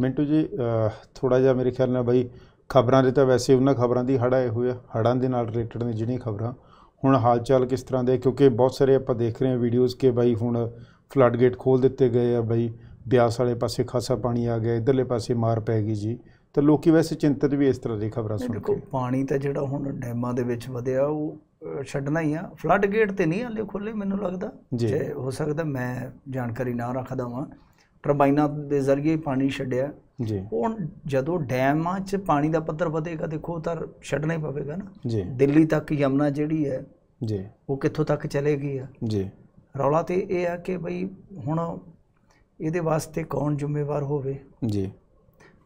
ਮਿੰਟੂ ਜੀ ਥੋੜਾ ਜਿਹਾ ਮੇਰੇ ਖਿਆਲ ਨਾਲ ਬਈ ਖਬਰਾਂ ਦੇ ਤਾਂ ਵੈਸੇ ਉਹਨਾਂ ਖਬਰਾਂ ਦੀ ਹੜਾਏ ਹੋਏ ਆ ਹੜਾਂ ਦੇ ਨਾਲ ਰਿਲੇਟਡ ਨੇ ਜਿਹੜੀਆਂ ਖਬਰਾਂ ਹੁਣ ਹਾਲਚਾਲ ਕਿਸ ਤਰ੍ਹਾਂ ਦੇ ਕਿਉਂਕਿ ਬਹੁਤ ਸਾਰੇ ਆਪਾਂ ਦੇਖ ਰਹੇ ਹਾਂ ਵੀਡੀਓਜ਼ ਕਿ ਬਈ ਹੁਣ ਫਲੱਡ ਗੇਟ ਖੋਲ ਦਿੱਤੇ ਗਏ ਆ ਬਈ ਬਿਆਸ ਵਾਲੇ ਪਾਸੇ ਖਾਸਾ ਪਾਣੀ ਆ ਗਿਆ ਇਧਰਲੇ ਪਾਸੇ ਮਾਰ ਪੈ ਗਈ ਜੀ ਤਾਂ ਲੋਕੀ ਵੈਸੇ ਚਿੰਤਤ ਵੀ ਇਸ ਤਰ੍ਹਾਂ ਦੀ ਖਬਰਾਂ ਸੁਣ ਕੇ ਪਾਣੀ ਤਾਂ ਜਿਹੜਾ ਹੁਣ ਡੈਮਾਂ ਦੇ ਵਿੱਚ ਵਧਿਆ ਉਹ ਛੱਡਣਾ ਹੀ ਆ ਫਲੱਡ ਗੇਟ ਤੇ ਨਹੀਂ ਹਲੇ ਖੋਲੇ ਮੈਨੂੰ ਲੱਗਦਾ ਜੇ ਹੋ ਸਕਦਾ ਮੈਂ ਜਾਣਕਾਰੀ ਨਾ ਰੱਖਦਾ ਹਾਂ ਟਰਬਾਈਨਾਂ ਦੇ ਜ਼ਰੀਏ ਪਾਣੀ ਛੱਡਿਆ ਜੀ ਹੁਣ ਜਦੋਂ ਡੈਮਾਂ 'ਚ ਪਾਣੀ ਦਾ ਪੱਧਰ ਵਧੇਗਾ ਦੇਖੋ ਤਾਂ ਛੱਡਣਾ ਹੀ ਪਵੇਗਾ ਨਾ ਜੀ ਦਿੱਲੀ ਤੱਕ ਯਮਨਾ ਜਿਹੜੀ ਹੈ ਜੀ ਉਹ ਕਿੱਥੋਂ ਤੱਕ ਚਲੇਗੀ ਆ ਜੀ ਰੌਲਾ ਤੇ ਇਹ ਆ ਕਿ ਭਈ ਹੁਣ ਇਹਦੇ ਵਾਸਤੇ ਕੌਣ ਜ਼ਿੰਮੇਵਾਰ ਹੋਵੇ ਜੀ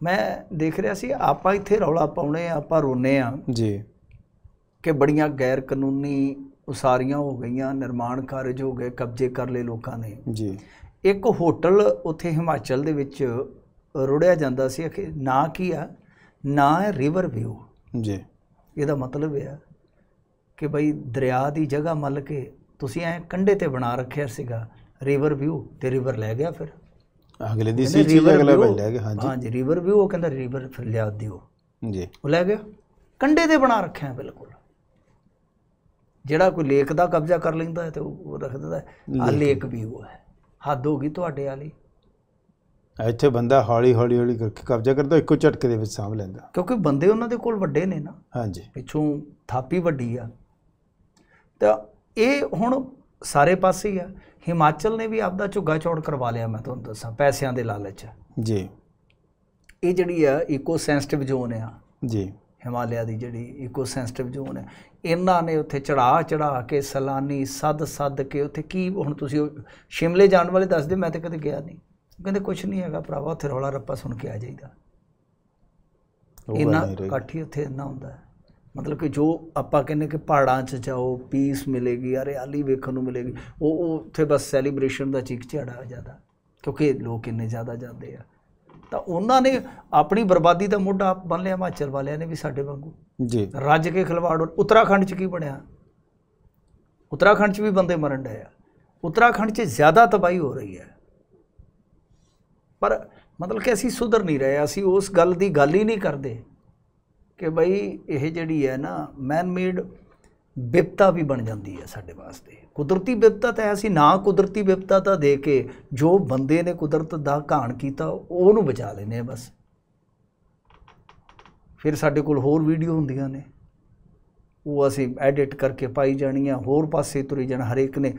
ਮੈਂ ਦੇਖ ਰਿਹਾ ਸੀ ਆਪਾਂ ਇੱਥੇ ਰੌਲਾ ਪਾਉਣੇ ਆ ਆਪਾਂ ਰੋਨੇ ਆ ਜੀ ਕਿ ਬੜੀਆਂ ਗੈਰ ਕਾਨੂੰਨੀ ਉਸਾਰੀਆਂ ਹੋ ਗਈਆਂ ਨਿਰਮਾਣ ਕਾਰਜ ਹੋ ਗਏ ਕਬਜ਼ੇ ਕਰ ਲਏ ਲੋਕਾਂ ਨੇ ਜੀ ਇੱਕ ਹੋਟਲ ਉੱਥੇ ਹਿਮਾਚਲ ਦੇ ਵਿੱਚ ਰੋੜਿਆ ਜਾਂਦਾ ਸੀ ਕਿ ਨਾ ਕੀ ਆ ਨਾ ਹੈ ਰਿਵਰ ਵਿਊ ਜੀ ਇਹਦਾ ਮਤਲਬ ਇਹ ਆ ਕਿ ਭਾਈ ਦਰਿਆ ਦੀ ਜਗ੍ਹਾ ਮੱਲ ਕੇ ਤੁਸੀਂ ਐ ਕੰਡੇ ਤੇ ਬਣਾ ਰੱਖਿਆ ਸੀਗਾ ਰਿਵਰ ਵਿਊ ਤੇ ਰਿਵਰ ਲੈ ਗਿਆ ਫਿਰ ਅਗਲੇ ਦੀ ਸੀ ਚੀਜ਼ ਅਗਲਾ ਬਣ ਗਿਆ ਹਾਂਜੀ ਹਾਂਜੀ ਰਿਵਰ ਵਿਊ ਉਹ ਕਹਿੰਦਾ ਰਿਵਰ ਫਿਰ ਲਿਆ ਦਿਓ ਜੀ ਉਹ ਲੈ ਗਿਆ ਕੰਡੇ ਤੇ ਬਣਾ ਰੱਖਿਆ ਬਿਲਕੁਲ ਜਿਹੜਾ ਕੋਈ ਲੇਕ ਦਾ ਕਬਜ਼ਾ ਕਰ ਲੈਂਦਾ ਹੈ ਤੇ ਉਹ ਰੱਖ ਦਿੰਦਾ ਆ ਲੇਕ ਵੀ ਉਹ ਹੈ ਹੱਦ ਹੋ ਗਈ ਤੁਹਾਡੇ ਵਾਲੀ ਇੱਥੇ ਬੰਦਾ ਹੌਲੀ ਹੌਲੀ ਹੌਲੀ ਕਰਕੇ ਕਬਜ਼ਾ ਕਰਦਾ ਇੱਕੋ ਝਟਕੇ ਦੇ ਵਿੱਚ ਸਾਂਭ ਲੈਂਦਾ ਕਿਉਂਕਿ ਬੰਦੇ ਉਹਨਾਂ ਦੇ ਕੋਲ ਵੱਡੇ ਨੇ ਨਾ ਹਾਂਜੀ ਪਿੱਛੋਂ ਥਾਪੀ ਵੱਡੀ ਆ ਤਾਂ ਇਹ ਹੁਣ ਸਾਰੇ ਪਾਸੇ ਹੀ ਆ ਹਿਮਾਚਲ ਨੇ ਵੀ ਆਪਦਾ ਝੁੱਗਾ ਚੌੜ ਕਰਵਾ ਲਿਆ ਮੈਂ ਤੁਹਾਨੂੰ ਦੱਸਾਂ ਪੈਸਿਆਂ ਦੇ ਲਾਲਚ ਜੀ ਇਹ ਜਿਹੜੀ ਆ ਇਕੋ ਸੈਂਸਿਟਿਵ ਜ਼ੋਨ ਆ ਜੀ ਹਿਮਾਲਿਆ ਦੀ ਜਿਹੜੀ ਇਕੋ ਸੈਂਸਿਟਿਵ ਜ਼ੋਨ ਹੈ ਇਹਨਾਂ ਨੇ ਉੱਥੇ ਚੜਾ ਚੜਾ ਕੇ ਸਲਾਨੀ ਸੱਦ ਸੱਦ ਕੇ ਉੱਥੇ ਕੀ ਹੁਣ ਤੁਸੀਂ ਸ਼ਿਮਲੇ ਜਾਣ ਵਾਲੇ ਦੱਸਦੇ ਮੈਂ ਤਾਂ ਕਦੇ ਗਿਆ ਨਹੀਂ ਕਹਿੰਦੇ ਕੁਝ ਨਹੀਂ ਹੈਗਾ ਭਰਾਵਾ ਉੱਥੇ ਰੌਲਾ ਰੱਪਾ ਸੁਣ ਕੇ ਆ ਜਾਈਦਾ ਇਹਨਾਂ ਇਕੱਠੀ ਉੱਥੇ ਇੰਨਾ ਹੁੰਦਾ ਮਤਲਬ ਕਿ ਜੋ ਆਪਾਂ ਕਹਿੰਦੇ ਕਿ ਪਹਾੜਾਂ 'ਚ ਜਾਓ ਪੀਸ ਮਿਲੇਗੀ ਹਰਿਆਲੀ ਵੇਖਣ ਨੂੰ ਮਿਲੇਗੀ ਉਹ ਉੱਥੇ ਬਸ ਸੈਲੀਬ੍ਰੇਸ਼ਨ ਦਾ ਚੀਕ ਝੜਾ ਜ਼ਿਆਦਾ ਕਿਉਂਕਿ ਲੋਕ ਇੰਨੇ ਜ਼ਿਆਦਾ ਜਾਂਦੇ ਆ ਤਾਂ ਉਹਨਾਂ ਨੇ ਆਪਣੀ ਬਰਬਾਦੀ ਦਾ ਮੋਢਾ ਆਪ ਬੰਨ ਲਿਆ ਹਿਮਾਚਲ ਵਾਲਿਆਂ ਨੇ ਵੀ ਸਾਡੇ ਵਾਂਗੂ ਜੀ ਰੱਜ ਕੇ ਖਿਲਵਾੜ ਉੱਤਰਾਖੰਡ 'ਚ ਕੀ ਬਣਿਆ ਉੱਤਰਾਖੰਡ 'ਚ ਵੀ ਬੰਦੇ ਮਰਨ ਡਏ ਆ ਉੱਤਰਾਖੰਡ 'ਚ ਜ਼ਿਆਦਾ ਤਬਾਹੀ ਹੋ ਰਹੀ ਹੈ ਪਰ ਮਤਲਬ ਕਿ ਅਸੀਂ ਸੁਧਰ ਨਹੀਂ ਰਹੇ ਅਸੀਂ ਉਸ ਗੱਲ ਦੀ ਗੱਲ ਹੀ ਨਹੀਂ ਕਰਦੇ ਕਿ ਬਈ ਇਹ ਜਿਹੜੀ ਹੈ ਨਾ ਮੈਨ ਮੇਡ ਵਿਪਤਾ ਵੀ ਬਣ ਜਾਂਦੀ ਹੈ ਸਾਡੇ ਵਾਸਤੇ ਕੁਦਰਤੀ ਵਿਪਤਾ ਤਾਂ ਐਸੀ ਨਾ ਕੁਦਰਤੀ ਵਿਪਤਾ ਤਾਂ ਦੇ ਕੇ ਜੋ ਬੰਦੇ ਨੇ ਕੁਦਰਤ ਦਾ ਘਾਣ ਕੀਤਾ ਉਹਨੂੰ ਬਚਾ ਲੈਨੇ ਆ ਬਸ ਫਿਰ ਸਾਡੇ ਕੋਲ ਹੋਰ ਵੀਡੀਓ ਹੁੰਦੀਆਂ ਨੇ ਉਹ ਅਸੀਂ ਐਡਿਟ ਕਰਕੇ ਪਾਈ ਜਾਣੀਆਂ ਹੋਰ ਪਾਸੇ ਤੁਰੇ ਜਾਣ ਹਰੇਕ ਨੇ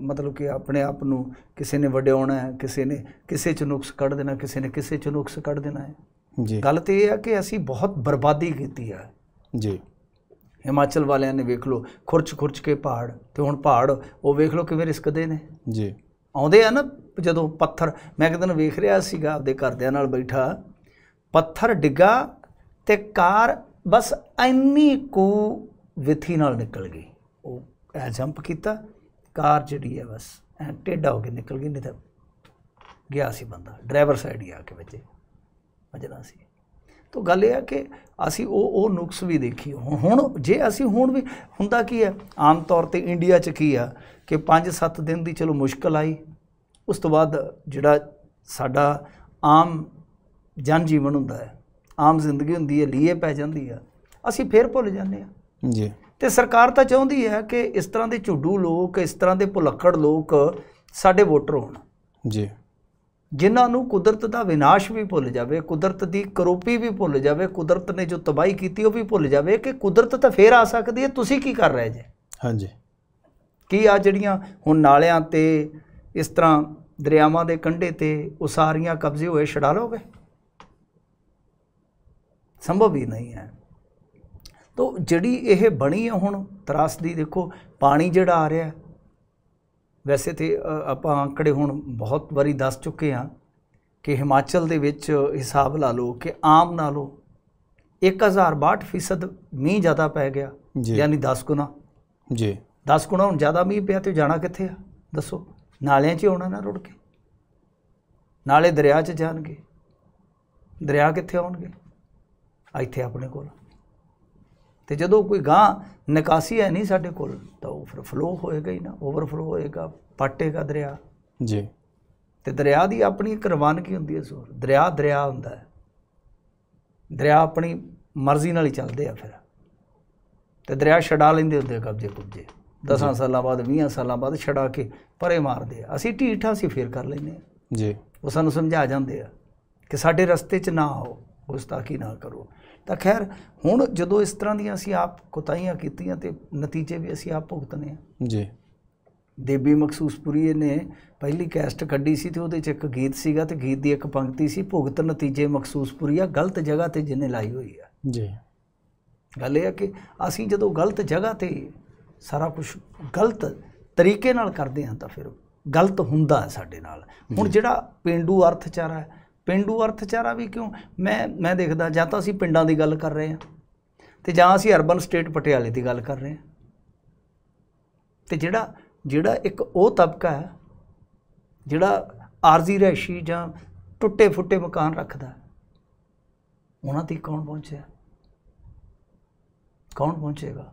ਮਤਲਬ ਕਿ ਆਪਣੇ ਆਪ ਨੂੰ ਕਿਸੇ ਨੇ ਵਡਿਆਉਣਾ ਹੈ ਕਿਸੇ ਨੇ ਕਿਸੇ ਚ ਨੁਕਸ ਕੱਢ ਦੇਣਾ ਕਿਸੇ ਨੇ ਕਿਸੇ ਚ ਨੁਕਸ ਕੱਢ ਦੇਣਾ ਹੈ ਜੀ ਗੱਲ ਤੇ ਇਹ ਹੈ ਕਿ ਅਸੀਂ ਬਹੁਤ ਬਰਬਾਦੀ ਕੀਤੀ ਹੈ ਜੀ ਹਿਮਾਚਲ ਵਾਲਿਆਂ ਨੇ ਵੇਖ ਲਓ ਖੁਰਚ ਖੁਰਚ ਕੇ ਪਹਾੜ ਤੇ ਹੁਣ ਪਹਾੜ ਉਹ ਵੇਖ ਲਓ ਕਿਵੇਂ ਰਿਸਕਦੇ ਨੇ ਜੀ ਆਉਂਦੇ ਆ ਨਾ ਜਦੋਂ ਪੱਥਰ ਮੈਂ ਇੱਕ ਦਿਨ ਵੇਖ ਰਿਹਾ ਸੀਗਾ ਆਪਦੇ ਘਰਦਿਆਂ ਨਾਲ ਬੈਠਾ ਪੱਥਰ ਡਿੱਗਾ ਤੇ ਕਾਰ ਬਸ ਐਨੀ ਕੁ ਵਿਥੀ ਨਾਲ ਨਿਕਲ ਗਈ ਉਹ ਐ ਜੰਪ ਕੀਤਾ ਕਾਰ ਜਿਹੜੀ ਹੈ ਬਸ ਐ ਟੇਡਾ ਹੋ ਕੇ ਨਿਕਲ ਗਈ ਨਹੀਂ ਤਾਂ ਗਿਆ ਸੀ ਬੰਦਾ ਡਰਾਈਵਰ ਸਾਈਡ ਹੀ ਆ ਕੇ ਵਜੇ ਵੱਜਣਾ ਸੀ ਤੋਂ ਗੱਲ ਇਹ ਆ ਕਿ ਅਸੀਂ ਉਹ ਉਹ ਨੁਕਸ ਵੀ ਦੇਖੀ ਹੁਣ ਜੇ ਅਸੀਂ ਹੁਣ ਵੀ ਹੁੰਦਾ ਕੀ ਹੈ ਆਮ ਤੌਰ ਤੇ ਇੰਡੀਆ 'ਚ ਕੀ ਆ ਕਿ 5-7 ਦਿਨ ਦੀ ਚਲੋ ਮੁਸ਼ਕਲ ਆਈ ਉਸ ਤੋਂ ਬਾਅਦ ਜਿਹੜਾ ਸਾਡਾ ਆਮ ਜਨ ਜੀਵਨ ਹੁੰਦਾ ਹੈ ਆਮ ਜ਼ਿੰਦਗੀ ਹੁੰਦੀ ਹੈ ਲੀਏ ਪੈ ਜਾਂਦੀ ਆ ਅਸੀਂ ਫੇਰ ਭੁੱਲ ਜਾਂਦੇ ਆ ਜੀ ਤੇ ਸਰਕਾਰ ਤਾਂ ਚਾਹੁੰਦੀ ਹੈ ਕਿ ਇਸ ਤਰ੍ਹਾਂ ਦੇ ਝੁੱਡੂ ਲੋਕ ਇਸ ਤਰ੍ਹਾਂ ਦੇ ਭੁਲੱਖੜ ਲੋਕ ਸਾਡੇ ਵੋਟਰ ਹੋਣ ਜੀ ਜਿਨ੍ਹਾਂ ਨੂੰ ਕੁਦਰਤ ਦਾ ਵਿਨਾਸ਼ ਵੀ ਭੁੱਲ ਜਾਵੇ ਕੁਦਰਤ ਦੀ ਕਰੋਪੀ ਵੀ ਭੁੱਲ ਜਾਵੇ ਕੁਦਰਤ ਨੇ ਜੋ ਤਬਾਈ ਕੀਤੀ ਉਹ ਵੀ ਭੁੱਲ ਜਾਵੇ ਕਿ ਕੁਦਰਤ ਤਾਂ ਫੇਰ ਆ ਸਕਦੀ ਹੈ ਤੁਸੀਂ ਕੀ ਕਰ ਰਹੇ ਜੇ ਹਾਂਜੀ ਕੀ ਆ ਜਿਹੜੀਆਂ ਹੁਣ ਨਾਲਿਆਂ ਤੇ ਇਸ ਤਰ੍ਹਾਂ ਦਰਿਆਵਾਂ ਦੇ ਕੰਢੇ ਤੇ ਉਹ ਸਾਰੀਆਂ ਕਬਜ਼ੇ ਹੋਏ ਛਡਾ ਲੋਗੇ ਸੰਭਵ ਹੀ ਨਹੀਂ ਹੈ ਤਾਂ ਜਿਹੜੀ ਇਹ ਬਣੀ ਹੈ ਹੁਣ ਤਰਾਸਦੀ ਦੇਖੋ ਪਾਣੀ ਜਿਹੜਾ ਆ ਰਿਹਾ ਵੈਸੇ ਤੇ ਆਪਾਂ ਅੰਕੜੇ ਹੁਣ ਬਹੁਤ ਵਾਰੀ ਦੱਸ ਚੁੱਕੇ ਆ ਕਿ ਹਿਮਾਚਲ ਦੇ ਵਿੱਚ ਹਿਸਾਬ ਲਾ ਲਓ ਕਿ ਆਮ ਨਾਲੋਂ 1062% ਮੀਂਹ ਜ਼ਿਆਦਾ ਪੈ ਗਿਆ ਯਾਨੀ 10 ਗੁਣਾ ਜੀ 10 ਗੁਣਾ ਹੁਣ ਜ਼ਿਆਦਾ ਮੀਂਹ ਪਿਆ ਤੇ ਜਾਣਾ ਕਿੱਥੇ ਆ ਦੱਸੋ ਨਾਲਿਆਂ 'ਚ ਆਉਣਾ ਨਾ ਰੁੜ ਕੇ ਨਾਲੇ ਦਰਿਆ 'ਚ ਜਾਣਗੇ ਦਰਿਆ ਕਿੱਥੇ ਆਉਣਗੇ ਇੱਥੇ ਆਪਣੇ ਕੋਲ ਤੇ ਜਦੋਂ ਕੋਈ ਗਾਂ ਨਿਕਾਸੀ ਹੈ ਨਹੀਂ ਸਾਡੇ ਕੋਲ ਤਾਂ ਉਹ ਫਿਰ ਫਲੋ ਹੋਏਗਾ ਹੀ ਨਾ ਓਵਰਫਲੋ ਹੋਏਗਾ ਪਾਟੇਗਾ ਦਰਿਆ ਜੀ ਤੇ ਦਰਿਆ ਦੀ ਆਪਣੀ ਇੱਕ ਰਵਾਨਗੀ ਹੁੰਦੀ ਹੈ ਸੋਰ ਦਰਿਆ ਦਰਿਆ ਹੁੰਦਾ ਹੈ ਦਰਿਆ ਆਪਣੀ ਮਰਜ਼ੀ ਨਾਲ ਹੀ ਚੱਲਦੇ ਆ ਫਿਰ ਤੇ ਦਰਿਆ ਛਡਾ ਲੈਂਦੇ ਹੁੰਦੇ ਕਬਜੇ ਕੁਬਜੇ 10 ਸਾਲਾਂ ਬਾਅਦ 20 ਸਾਲਾਂ ਬਾਅਦ ਛਡਾ ਕੇ ਪਰੇ ਮਾਰਦੇ ਆ ਅਸੀਂ ਢੀਠਾ ਸੀ ਫੇਰ ਕਰ ਲੈਨੇ ਆ ਜੀ ਉਹ ਸਾਨੂੰ ਸਮਝਾ ਜਾਂਦੇ ਆ ਕਿ ਸਾਡੇ ਰਸਤੇ 'ਚ ਨਾ ਆਓ ਗੁਸਤਾਖੀ ਨਾ ਕਰੋ ਤਾਂ ਖੈਰ ਹੁਣ ਜਦੋਂ ਇਸ ਤਰ੍ਹਾਂ ਦੀਆਂ ਅਸੀਂ ਆਪ ਕੋਤਾਈਆਂ ਕੀਤੀਆਂ ਤੇ ਨਤੀਜੇ ਵੀ ਅਸੀਂ ਆਪ ਭੁਗਤਨੇ ਆ ਜੀ ਦੇਬੀ ਮਖਸੂਸਪੁਰੀ ਨੇ ਪਹਿਲੀ ਕੈਸਟ ਕੱਢੀ ਸੀ ਤੇ ਉਹਦੇ ਚ ਇੱਕ ਗੀਤ ਸੀਗਾ ਤੇ ਗੀਤ ਦੀ ਇੱਕ ਪੰਕਤੀ ਸੀ ਭੁਗਤ ਨਤੀਜੇ ਮਖਸੂਸਪੁਰੀਆ ਗਲਤ ਜਗ੍ਹਾ ਤੇ ਜਿੰਨੇ ਲਾਈ ਹੋਈ ਆ ਜੀ ਗੱਲ ਇਹ ਆ ਕਿ ਅਸੀਂ ਜਦੋਂ ਗਲਤ ਜਗ੍ਹਾ ਤੇ ਸਾਰਾ ਕੁਝ ਗਲਤ ਤਰੀਕੇ ਨਾਲ ਕਰਦੇ ਹਾਂ ਤਾਂ ਫਿਰ ਗਲਤ ਹੁੰਦਾ ਸਾਡੇ ਨਾਲ ਹੁਣ ਜਿਹੜਾ ਪਿੰਡੂ ਅਰਥਚਾਰਾ ਹੈ ਪਿੰਡੂ ਅਰਥਚਾਰਾ ਵੀ ਕਿਉਂ ਮੈਂ ਮੈਂ ਦੇਖਦਾ ਜਾਂ ਤਾਂ ਅਸੀਂ ਪਿੰਡਾਂ ਦੀ ਗੱਲ ਕਰ ਰਹੇ ਹਾਂ ਤੇ ਜਾਂ ਅਸੀਂ ਅਰਬਨ ਸਟੇਟ ਪਟਿਆਲੇ ਦੀ ਗੱਲ ਕਰ ਰਹੇ ਹਾਂ ਤੇ ਜਿਹੜਾ ਜਿਹੜਾ ਇੱਕ ਉਹ ਤਬਕਾ ਹੈ ਜਿਹੜਾ ਆਰਜ਼ੀ ਰਹਿਸ਼ੀ ਜਾਂ ਟੁੱਟੇ ਫੁੱਟੇ ਮਕਾਨ ਰੱਖਦਾ ਉਹਨਾਂ ਦੀ ਕੌਣ ਪਹੁੰਚਿਆ ਕੌਣ ਪਹੁੰਚੇਗਾ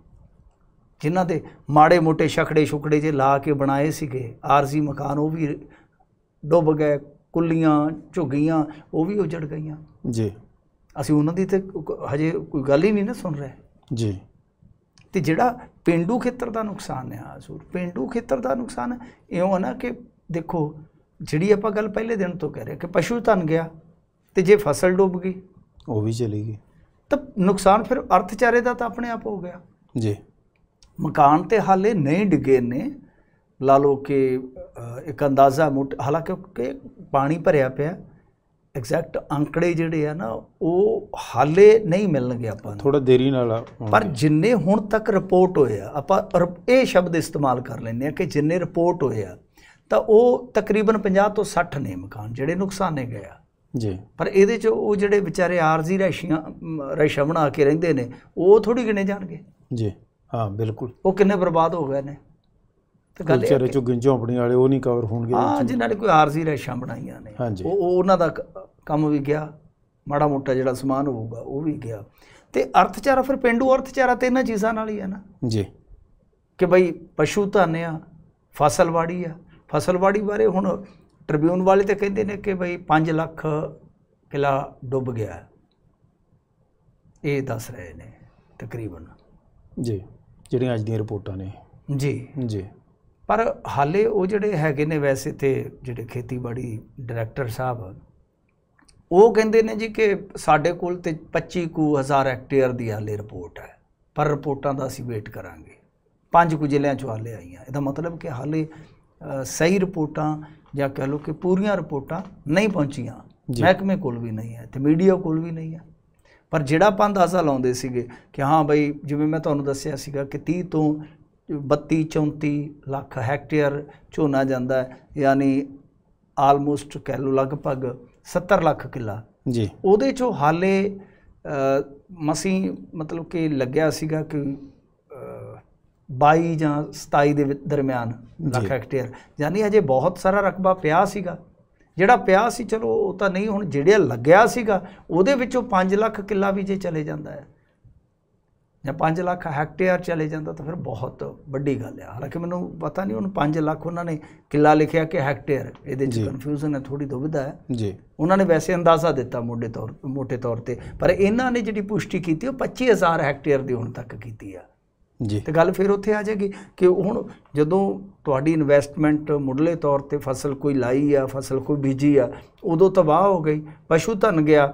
ਜਿਨ੍ਹਾਂ ਦੇ ਮਾੜੇ ਮੋਟੇ ਛਖੜੇ ਛੁਕੜੇ ਜੇ ਲਾ ਕੇ ਬਣਾਏ ਸੀਗੇ ਆਰਜ਼ੀ ਮਕਾਨ ਉਹ ਵੀ ਡੁੱਬ ਗਏ ਕੁੱਲੀਆਂ ਝੁੱਗੀਆਂ ਉਹ ਵੀ ਉਜੜ ਗਈਆਂ ਜੀ ਅਸੀਂ ਉਹਨਾਂ ਦੀ ਤੇ ਹਜੇ ਕੋਈ ਗੱਲ ਹੀ ਨਹੀਂ ਨਾ ਸੁਣ ਰਹੇ ਜੀ ਤੇ ਜਿਹੜਾ ਪਿੰਡੂ ਖੇਤਰ ਦਾ ਨੁਕਸਾਨ ਹੈ ਹਜ਼ੂਰ ਪਿੰਡੂ ਖੇਤਰ ਦਾ ਨੁਕਸਾਨ ਇਉਂ ਹੈ ਨਾ ਕਿ ਦੇਖੋ ਜਿਹੜੀ ਆਪਾਂ ਗੱਲ ਪਹਿਲੇ ਦਿਨ ਤੋਂ ਕਹਿ ਰਹੇ ਕਿ ਪਸ਼ੂ ਧਨ ਗਿਆ ਤੇ ਜੇ ਫਸਲ ਡੁੱਬ ਗਈ ਉਹ ਵੀ ਚਲੀ ਗਈ ਤਾਂ ਨੁਕਸਾਨ ਫਿਰ ਅਰਥਚਾਰੇ ਦਾ ਤਾਂ ਆਪਣੇ ਆਪ ਹੋ ਗਿਆ ਜੀ ਮਕਾਨ ਤੇ ਹਾਲੇ ਨਹੀਂ ਡਿੱਗੇ ਨੇ ਲਾ ਲੋ ਕਿ ਇੱਕ ਅੰਦਾਜ਼ਾ ਹਾਲਾਂਕਿ ਕਿ ਪਾਣੀ ਭਰਿਆ ਪਿਆ ਐਗਜ਼ੈਕਟ ਅੰਕੜੇ ਜਿਹੜੇ ਆ ਨਾ ਉਹ ਹਾਲੇ ਨਹੀਂ ਮਿਲਣਗੇ ਆਪਾਂ ਨੂੰ ਥੋੜਾ ਦੇਰੀ ਨਾਲ ਪਰ ਜਿੰਨੇ ਹੁਣ ਤੱਕ ਰਿਪੋਰਟ ਹੋਏ ਆ ਆਪਾਂ ਇਹ ਸ਼ਬਦ ਇਸਤੇਮਾਲ ਕਰ ਲੈਂਦੇ ਆ ਕਿ ਜਿੰਨੇ ਰਿਪੋਰਟ ਹੋਏ ਆ ਤਾਂ ਉਹ ਤਕਰੀਬਨ 50 ਤੋਂ 60 ਨੇ ਮਕਾਨ ਜਿਹੜੇ ਨੁਕਸਾਨੇ ਗਏ ਆ ਜੀ ਪਰ ਇਹਦੇ ਚ ਉਹ ਜਿਹੜੇ ਵਿਚਾਰੇ ਆਰਜ਼ੀ ਰੈਸ਼ੀਆਂ ਰੈਸ਼ਾ ਬਣਾ ਕੇ ਰਹਿੰਦੇ ਨੇ ਉਹ ਥੋੜੀ ਗਿਣੇ ਜਾਣਗੇ ਜੀ ਹਾਂ ਬਿਲਕੁਲ ਉਹ ਕਿੰਨੇ ਬਰਬਾਦ ਹੋ ਗਏ ਨੇ ਤੇ ਗੱਲ ਇਹ ਚੋਂ ਝੌਂਪੜੀ ਵਾਲੇ ਉਹ ਨਹੀਂ ਕਵਰ ਹੋਣਗੇ ਹਾਂ ਜਿਨ੍ਹਾਂ ਨੇ ਕੋਈ ਆਰਜ਼ੀ ਰੈਸ਼ਾਂ ਬਣਾਈਆਂ ਨੇ ਉਹ ਉਹਨਾਂ ਦਾ ਕੰਮ ਵੀ ਗਿਆ ਮਾੜਾ ਮੋਟਾ ਜਿਹੜਾ ਸਮਾਨ ਹੋਊਗਾ ਉਹ ਵੀ ਗਿਆ ਤੇ ਅਰਥਚਾਰਾ ਫਿਰ ਪਿੰਡੂ ਅਰਥਚਾਰਾ ਤੇ ਇਹਨਾਂ ਚੀਜ਼ਾਂ ਨਾਲ ਹੀ ਹੈ ਨਾ ਜੀ ਕਿ ਭਾਈ ਪਸ਼ੂ ਧਨ ਆ ਫਸਲਵਾੜੀ ਆ ਫਸਲਵਾੜੀ ਬਾਰੇ ਹੁਣ ਟ੍ਰਿਬਿਊਨ ਵਾਲੇ ਤੇ ਕਹਿੰਦੇ ਨੇ ਕਿ ਭਾਈ 5 ਲੱਖ ਕਿਲਾ ਡੁੱਬ ਗਿਆ ਇਹ ਦੱਸ ਰਹੇ ਨੇ ਤਕਰੀਬਨ ਜੀ ਜਿਹੜੀਆਂ ਅੱਜ ਦੀਆਂ ਰਿਪੋਰਟਾਂ ਨੇ ਜੀ ਜੀ ਪਰ ਹਾਲੇ ਉਹ ਜਿਹੜੇ ਹੈਗੇ ਨੇ ਵੈਸੇ ਤੇ ਜਿਹੜੇ ਖੇਤੀਬਾੜੀ ਡਾਇਰੈਕਟਰ ਸਾਹਿਬ ਉਹ ਕਹਿੰਦੇ ਨੇ ਜੀ ਕਿ ਸਾਡੇ ਕੋਲ ਤੇ 25 ਕੁ ਹਜ਼ਾਰ ਹੈਕਟੇਅਰ ਦੀ ਹਾਲੇ ਰਿਪੋਰਟ ਹੈ ਪਰ ਰਿਪੋਰਟਾਂ ਦਾ ਅਸੀਂ ਵੇਟ ਕਰਾਂਗੇ ਪੰਜ ਕੁ ਜ਼ਿਲ੍ਹਿਆਂ ਚੋਂ ਹਾਲੇ ਆਈਆਂ ਇਹਦਾ ਮਤਲਬ ਕਿ ਹਾਲੇ ਸਹੀ ਰਿਪੋਰਟਾਂ ਜਾਂ ਕਹ ਲੋ ਕਿ ਪੂਰੀਆਂ ਰਿਪੋਰਟਾਂ ਨਹੀਂ ਪਹੁੰਚੀਆਂ ਮਹਿਕਮੇ ਕੋਲ ਵੀ ਨਹੀਂ ਹੈ ਤੇ ਮੀਡੀਆ ਕੋਲ ਵੀ ਨਹੀਂ ਹੈ ਪਰ ਜਿਹੜਾ ਆਪਾਂ ਲਾਉਂਦੇ ਸੀਗੇ ਕਿ ਹਾਂ ਬਈ ਜਿਵੇਂ ਮੈਂ ਤੁਹਾਨੂੰ ਦੱਸਿਆ ਸੀਗਾ ਕਿ 30 ਤੋਂ 32 34 ਲੱਖ ਹੈਕਟੇਅਰ ਝੋਨਾ ਜਾਂਦਾ ਹੈ ਯਾਨੀ ਆਲਮੋਸਟ ਕਹਿ ਲਓ ਲਗਭਗ 70 ਲੱਖ ਕਿਲਾ ਜੀ ਉਹਦੇ ਚੋਂ ਹਾਲੇ ਮਸੀ ਮਤਲਬ ਕਿ ਲੱਗਿਆ ਸੀਗਾ ਕਿ 22 ਜਾਂ 27 ਦੇ ਦਰਮਿਆਨ ਲੱਖ ਹੈਕਟੇਅਰ ਯਾਨੀ ਅਜੇ ਬਹੁਤ ਸਾਰਾ ਰਕਬਾ ਪਿਆ ਸੀਗਾ ਜਿਹੜਾ ਪਿਆ ਸੀ ਚਲੋ ਉਹ ਤਾਂ ਨਹੀਂ ਹੁਣ ਜਿਹੜਿਆ ਲੱਗਿਆ ਸੀਗਾ ਉਹਦੇ ਵਿੱਚੋਂ 5 ਲੱਖ ਕਿਲਾ ਵੀ ਜੇ ਚਲੇ ਜਾਂਦਾ ਹੈ ਜਾਂ 5 ਲੱਖ ਹੈਕਟੇਅਰ ਚਲੇ ਜਾਂਦਾ ਤਾਂ ਫਿਰ ਬਹੁਤ ਵੱਡੀ ਗੱਲ ਆ ਹਾਲਾਂਕਿ ਮੈਨੂੰ ਪਤਾ ਨਹੀਂ ਉਹਨਾਂ 5 ਲੱਖ ਉਹਨਾਂ ਨੇ ਕਿੱਲਾ ਲਿਖਿਆ ਕਿ ਹੈਕਟੇਅਰ ਇਹਦੇ ਚ ਕਨਫਿਊਜ਼ਨ ਹੈ ਥੋੜੀ ਦੁਬਿਧਾ ਹੈ ਜੀ ਉਹਨਾਂ ਨੇ ਵੈਸੇ ਅੰਦਾਜ਼ਾ ਦਿੱਤਾ ਮੋਢੇ ਤੌਰ ਮੋਟੇ ਤੌਰ ਤੇ ਪਰ ਇਹਨਾਂ ਨੇ ਜਿਹੜੀ ਪੁਸ਼ਟੀ ਕੀਤੀ ਉਹ 25000 ਹੈਕਟੇਅਰ ਦੀ ਹੁਣ ਤੱਕ ਕੀਤੀ ਆ ਜੀ ਤੇ ਗੱਲ ਫਿਰ ਉੱਥੇ ਆ ਜਾਏਗੀ ਕਿ ਹੁਣ ਜਦੋਂ ਤੁਹਾਡੀ ਇਨਵੈਸਟਮੈਂਟ ਮੁੱਢਲੇ ਤੌਰ ਤੇ ਫਸਲ ਕੋਈ ਲਾਈ ਆ ਫਸਲ ਕੋਈ ਬੀਜੀ ਆ ਉਦੋਂ ਤਬਾਹ ਹੋ ਗਈ ਪਸ਼ੂ ਧਨ ਗਿਆ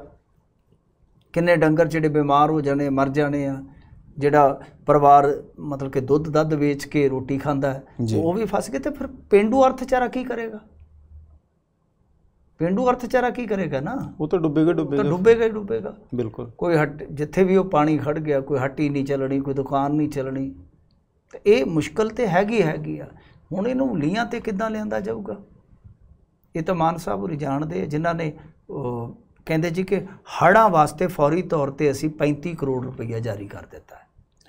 ਕਿੰਨੇ ਡੰਗਰ ਜਿਹੜੇ ਬਿਮਾਰ ਹੋ ਜਾਣੇ ਮਰ ਜਾਣੇ ਆ ਜਿਹੜਾ ਪਰਿਵਾਰ ਮਤਲਬ ਕਿ ਦੁੱਧ ਦੱਧ ਵੇਚ ਕੇ ਰੋਟੀ ਖਾਂਦਾ ਹੈ ਉਹ ਵੀ ਫਸ ਗਏ ਤੇ ਫਿਰ ਪਿੰਡੂ ਅਰਥਚਾਰਾ ਕੀ ਕਰੇਗਾ ਪਿੰਡੂ ਅਰਥਚਾਰਾ ਕੀ ਕਰੇਗਾ ਨਾ ਉਹ ਤਾਂ ਡੁੱਬੇਗਾ ਡੁੱਬੇਗਾ ਤਾਂ ਡੁੱਬੇਗਾ ਹੀ ਡੁੱਬੇਗਾ ਬਿਲਕੁਲ ਕੋਈ ਹਟ ਜਿੱਥੇ ਵੀ ਉਹ ਪਾਣੀ ਖੜ ਗਿਆ ਕੋਈ ਹੱਟੀ ਨਹੀਂ ਚੱਲਣੀ ਕੋਈ ਦੁਕਾਨ ਨਹੀਂ ਚੱਲਣੀ ਤੇ ਇਹ ਮੁਸ਼ਕਲ ਤੇ ਹੈਗੀ ਹੈਗੀ ਆ ਹੁਣ ਇਹਨੂੰ ਲੀਆਂ ਤੇ ਕਿੱਦਾਂ ਲਿਆਂਦਾ ਜਾਊਗਾ ਇਹ ਤਾਂ ਮਾਨ ਸਾਹਿਬ ਜਾਣਦੇ ਜਿਨ੍ਹਾਂ ਨੇ ਕਹਿੰਦੇ ਜੀ ਕਿ ਹੜਾਂ ਵਾਸਤੇ ਫੌਰੀ ਤੌਰ ਤੇ ਅਸੀਂ 35 ਕਰੋੜ ਰੁਪਈਆ ਜਾਰੀ ਕਰ ਦਿੱਤਾ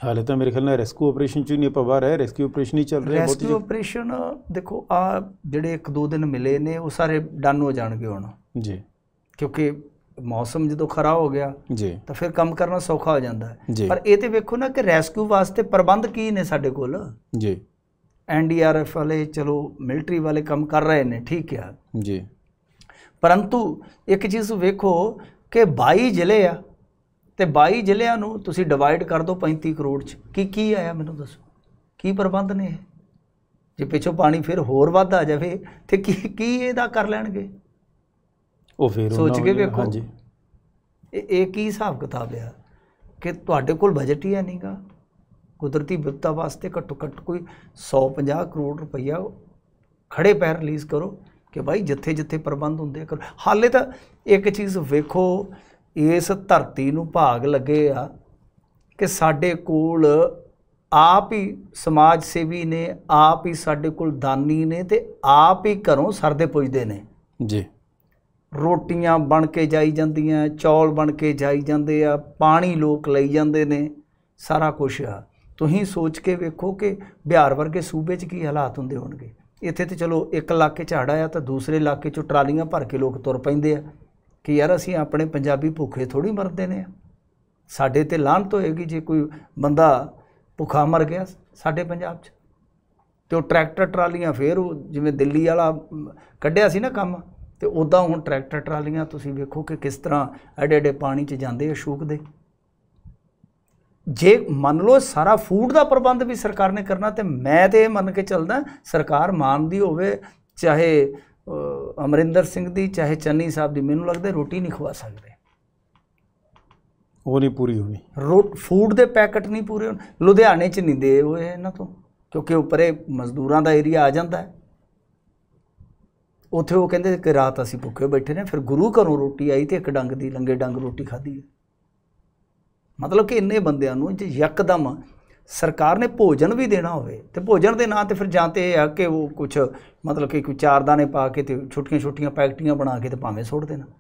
ਹਾਲੇ ਤਾਂ ਮੇਰੇ ਖਿਆਲ ਨਾਲ ਰੈਸਕਿਊ ਆਪਰੇਸ਼ਨ ਚ ਨਹੀਂ ਪਵਾ ਰਹੇ ਹੈ ਰੈਸਕਿਊ ਆਪਰੇਸ਼ਨ ਹੀ ਚੱਲ ਰਿਹਾ ਰੈਸਕਿਊ ਆਪਰੇਸ਼ਨ ਦੇਖੋ ਆ ਜਿਹੜੇ ਇੱਕ ਦੋ ਦਿਨ ਮਿਲੇ ਨੇ ਉਹ ਸਾਰੇ ਡਨ ਹੋ ਜਾਣਗੇ ਹੁਣ ਜੀ ਕਿਉਂਕਿ ਮੌਸਮ ਜਦੋਂ ਖਰਾ ਹੋ ਗਿਆ ਜੀ ਤਾਂ ਫਿਰ ਕੰਮ ਕਰਨਾ ਸੌਖਾ ਹੋ ਜਾਂਦਾ ਹੈ ਪਰ ਇਹ ਤੇ ਵੇਖੋ ਨਾ ਕਿ ਰੈਸਕਿਊ ਵਾਸਤੇ ਪ੍ਰਬੰਧ ਕੀ ਨੇ ਸਾਡੇ ਕੋਲ ਜੀ ਐਨਡੀਆਰਐਫ ਵਾਲੇ ਚਲੋ ਮਿਲਟਰੀ ਵਾਲੇ ਕੰਮ ਕਰ ਰਹੇ ਨੇ ਠੀਕ ਹੈ ਜੀ ਪਰੰਤੂ ਇੱਕ ਚੀਜ਼ ਵੇਖੋ ਕਿ 22 ਜ਼ਿਲ੍ਹੇ ਆ ਤੇ 22 ਜ਼ਿਲ੍ਹਿਆਂ ਨੂੰ ਤੁਸੀਂ ਡਿਵਾਈਡ ਕਰ ਦਿਓ 35 ਕਰੋੜ ਚ ਕੀ ਕੀ ਆਇਆ ਮੈਨੂੰ ਦੱਸੋ ਕੀ ਪ੍ਰਬੰਧ ਨੇ ਇਹ ਜੇ ਪਿੱਛੋਂ ਪਾਣੀ ਫਿਰ ਹੋਰ ਵੱਧ ਆ ਜਾਵੇ ਤੇ ਕੀ ਕੀ ਇਹਦਾ ਕਰ ਲੈਣਗੇ ਉਹ ਫਿਰ ਸੋਚ ਕੇ ਵੇਖੋ ਹਾਂਜੀ ਇਹ ਇਹ ਕੀ ਹਿਸਾਬ ਕਿਤਾਬ ਆ ਕਿ ਤੁਹਾਡੇ ਕੋਲ ਬਜਟ ਹੀ ਨਹੀਂਗਾ ਕੁਦਰਤੀ ਵਿਪਤਾ ਵਾਸਤੇ ਘੱਟੋ ਘੱਟ ਕੋਈ 150 ਕਰੋੜ ਰੁਪਈਆ ਖੜੇ ਪੈਰ ਰਿਲੀਜ਼ ਕਰੋ ਕਿ ਭਾਈ ਜਿੱਥੇ ਜਿੱਥੇ ਪ੍ਰਬੰਧ ਹੁੰਦੇ ਕਰੋ ਹਾਲੇ ਤਾਂ ਇੱਕ ਚੀਜ਼ ਵੇਖੋ ਇਸ ਧਰਤੀ ਨੂੰ ਭਾਗ ਲੱਗੇ ਆ ਕਿ ਸਾਡੇ ਕੋਲ ਆਪ ਹੀ ਸਮਾਜ ਸੇਵੀ ਨੇ ਆਪ ਹੀ ਸਾਡੇ ਕੋਲ ਦਾਨੀ ਨੇ ਤੇ ਆਪ ਹੀ ਘਰੋਂ ਸਰਦੇ ਪੁੱਜਦੇ ਨੇ ਜੀ ਰੋਟੀਆਂ ਬਣ ਕੇ ਜਾਈ ਜਾਂਦੀਆਂ ਚੌਲ ਬਣ ਕੇ ਜਾਈ ਜਾਂਦੇ ਆ ਪਾਣੀ ਲੋਕ ਲਈ ਜਾਂਦੇ ਨੇ ਸਾਰਾ ਕੁਝ ਆ ਤੁਸੀਂ ਸੋਚ ਕੇ ਵੇਖੋ ਕਿ ਬਿਹਾਰ ਵਰਗੇ ਸੂਬੇ 'ਚ ਕੀ ਹਾਲਾਤ ਹੁੰਦੇ ਹੋਣਗੇ ਇੱਥੇ ਤੇ ਚਲੋ ਇੱਕ ਇਲਾਕੇ ਝਾੜ ਆ ਤਾਂ ਦੂਸਰੇ ਇਲਾਕੇ 'ਚੋਂ ਟਰਾਲੀਆਂ ਭਰ ਕੇ ਲੋਕ ਤੁਰ ਪੈਂਦੇ ਆ ਕਿ ਯਾਰ ਅਸੀਂ ਆਪਣੇ ਪੰਜਾਬੀ ਭੁੱਖੇ ਥੋੜੀ ਮਰਦੇ ਨੇ ਸਾਡੇ ਤੇ ਲਾਂਤ ਹੋਏਗੀ ਜੇ ਕੋਈ ਬੰਦਾ ਭੁੱਖਾ ਮਰ ਗਿਆ ਸਾਡੇ ਪੰਜਾਬ 'ਚ ਤੇ ਉਹ ਟਰੈਕਟਰ ਟਰਾਲੀਆਂ ਫੇਰ ਉਹ ਜਿਵੇਂ ਦਿੱਲੀ ਵਾਲਾ ਕੱਢਿਆ ਸੀ ਨਾ ਕੰਮ ਤੇ ਉਦਾਂ ਹੁਣ ਟਰੈਕਟਰ ਟਰਾਲੀਆਂ ਤੁਸੀਂ ਵੇਖੋ ਕਿ ਕਿਸ ਤਰ੍ਹਾਂ ਐਡੇ ਐਡੇ ਪਾਣੀ 'ਚ ਜਾਂਦੇ ਆ ਸ਼ੂਕਦੇ ਜੇ ਮੰਨ ਲਓ ਸਾਰਾ ਫੂਡ ਦਾ ਪ੍ਰਬੰਧ ਵੀ ਸਰਕਾਰ ਨੇ ਕਰਨਾ ਤੇ ਮੈਂ ਤੇ ਇਹ ਮੰਨ ਕੇ ਚੱਲਦਾ ਸਰਕਾਰ ਮਾਨਦੀ ਹੋਵੇ ਚਾਹੇ ਅਮਰਿੰਦਰ ਸਿੰਘ ਦੀ ਚਾਹੇ ਚੰਨੀ ਸਾਹਿਬ ਦੀ ਮੈਨੂੰ ਲੱਗਦਾ ਰੋਟੀ ਨਹੀਂ ਖਵਾ ਸਕਦੇ ਉਹ ਨਹੀਂ ਪੂਰੀ ਹੋਣੀ ਰੋਟ ਫੂਡ ਦੇ ਪੈਕਟ ਨਹੀਂ ਪੂਰੇ ਹੋਣ ਲੁਧਿਆਣੇ 'ਚ ਨਹੀਂ ਦੇ ਹੋਏ ਇਹਨਾਂ ਤੋਂ ਕਿਉਂਕਿ ਉੱਪਰੇ ਮਜ਼ਦੂਰਾਂ ਦਾ ਏਰੀਆ ਆ ਜਾਂਦਾ ਹੈ ਉੱਥੇ ਉਹ ਕਹਿੰਦੇ ਕਿ ਰਾਤ ਅਸੀਂ ਭੁੱਖੇ ਬੈਠੇ ਨੇ ਫਿਰ ਗੁਰੂ ਘਰੋਂ ਰੋਟੀ ਆਈ ਤੇ ਇੱਕ ਡੰਗ ਦੀ ਲੰਗੇ ਡੰਗ ਰੋਟੀ ਖਾਧੀ ਮਤਲਬ ਕਿ ਇੰਨੇ ਬੰਦਿਆਂ ਨੂੰ ਜੇ ਇੱਕਦਮ ਸਰਕਾਰ ਨੇ ਭੋਜਨ ਵੀ ਦੇਣਾ ਹੋਵੇ ਤੇ ਭੋਜਨ ਦੇ ਨਾਂ ਤੇ ਫਿਰ ਜਾਂ ਤੇ ਆ ਕਿ ਉਹ ਕੁਝ ਮਤਲਬ ਕਿ ਕੋਈ ਚਾਰ ਦਾਣੇ ਪਾ ਕੇ ਤੇ ਛੋਟੀਆਂ ਛੋਟੀਆਂ ਪੈਕਟੀਆਂ ਬਣਾ ਕੇ ਤੇ ਭਾਵੇਂ ਸੁੱਟ ਦੇਣਾ